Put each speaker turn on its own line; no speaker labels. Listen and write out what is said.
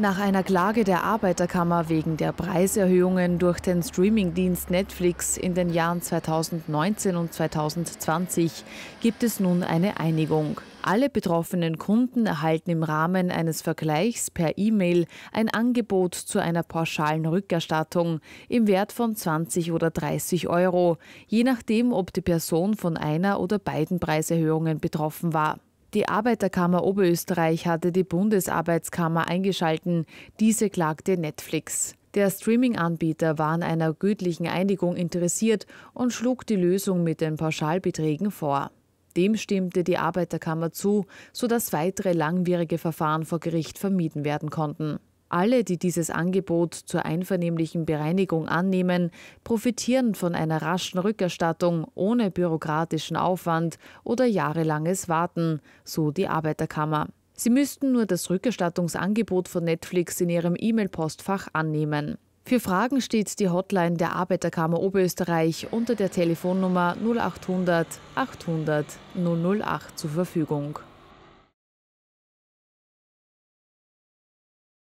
Nach einer Klage der Arbeiterkammer wegen der Preiserhöhungen durch den Streamingdienst Netflix in den Jahren 2019 und 2020 gibt es nun eine Einigung. Alle betroffenen Kunden erhalten im Rahmen eines Vergleichs per E-Mail ein Angebot zu einer pauschalen Rückerstattung im Wert von 20 oder 30 Euro, je nachdem, ob die Person von einer oder beiden Preiserhöhungen betroffen war. Die Arbeiterkammer Oberösterreich hatte die Bundesarbeitskammer eingeschalten. Diese klagte Netflix. Der Streaming-Anbieter war an einer gütlichen Einigung interessiert und schlug die Lösung mit den Pauschalbeträgen vor. Dem stimmte die Arbeiterkammer zu, sodass weitere langwierige Verfahren vor Gericht vermieden werden konnten. Alle, die dieses Angebot zur einvernehmlichen Bereinigung annehmen, profitieren von einer raschen Rückerstattung ohne bürokratischen Aufwand oder jahrelanges Warten, so die Arbeiterkammer. Sie müssten nur das Rückerstattungsangebot von Netflix in ihrem E-Mail-Postfach annehmen. Für Fragen steht die Hotline der Arbeiterkammer Oberösterreich unter der Telefonnummer 0800 800 008 zur Verfügung.